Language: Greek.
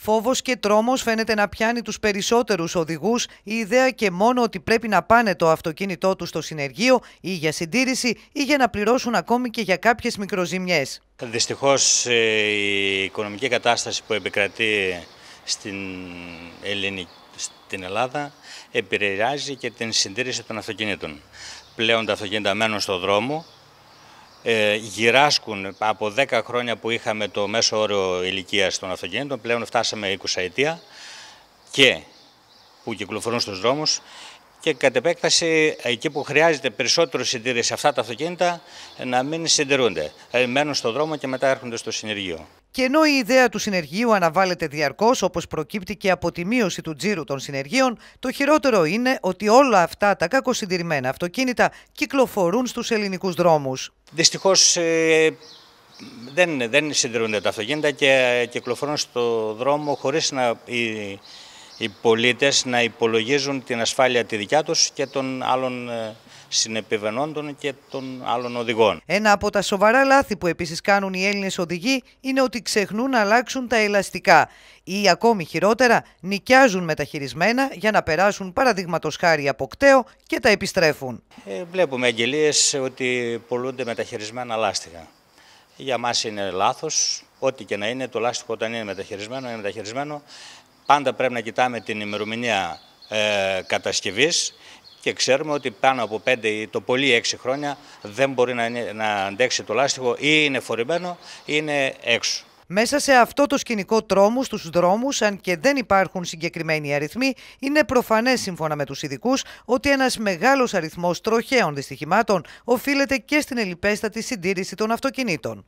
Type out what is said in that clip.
Φόβος και τρόμος φαίνεται να πιάνει τους περισσότερους οδηγούς. Η ιδέα και μόνο ότι πρέπει να πάνε το αυτοκίνητό τους στο συνεργείο ή για συντήρηση ή για να πληρώσουν ακόμη και για κάποιες μικροζημιές. Δυστυχώς ε, η οικονομική κατάσταση που επικρατεί στην, ελληνική, στην Ελλάδα επηρεάζει και την συντήρηση των αυτοκινήτων. Πλέον τα αυτοκίνητα μένουν στον δρόμο ε, γυράσκουν από 10 χρόνια που είχαμε το μέσο όριο ηλικίας των αυτοκινήτων, πλέον φτάσαμε 20 ετία και που κυκλοφορούν στους δρόμους και κατ' επέκταση εκεί που χρειάζεται περισσότερο συντήρηση αυτά τα αυτοκίνητα να μην συντηρούνται. Ε, μένουν στον δρόμο και μετά έρχονται στο συνεργείο. Και ενώ η ιδέα του συνεργείου αναβάλλεται διαρκώς, όπως προκύπτει και από τη μείωση του τζίρου των συνεργείων, το χειρότερο είναι ότι όλα αυτά τα κακοσυντηρημένα αυτοκίνητα κυκλοφορούν στους ελληνικούς δρόμους. Δυστυχώς ε, δεν, δεν συντηρούνται τα αυτοκίνητα και ε, κυκλοφορούν στο δρόμο χωρίς να οι πολίτες να υπολογίζουν την ασφάλεια τη δικιά τους και των άλλων ε, συνεπιβενόντων και των άλλων οδηγών. Ένα από τα σοβαρά λάθη που επίσης κάνουν οι Έλληνες οδηγοί είναι ότι ξεχνούν να αλλάξουν τα ελαστικά ή ακόμη χειρότερα νοικιάζουν μεταχειρισμένα για να περάσουν παραδείγματος χάρη από κταίο και τα επιστρέφουν. Ε, βλέπουμε αγγελίες ότι πολλούνται μεταχειρισμένα λάστιχα. Για μας είναι λάθος, ό,τι και να είναι, το λάστιχο όταν είναι μεταχειρισμένο, είναι μεταχειρισμένο. Πάντα πρέπει να κοιτάμε την ημερομηνία ε, κατασκευής και ξέρουμε ότι πάνω από 5 ή το πολύ 6 χρόνια δεν μπορεί να, να αντέξει το λάστιχο ή είναι φορημένο ή είναι έξω. Μέσα σε αυτό το σκηνικό τρόμου στους δρόμους, αν και δεν υπάρχουν συγκεκριμένοι αριθμοί, είναι προφανές σύμφωνα με τους ειδικούς ότι ένας μεγάλος αριθμός τροχαίων δυστυχημάτων οφείλεται και στην ελιπέστατη συντήρηση των αυτοκινήτων.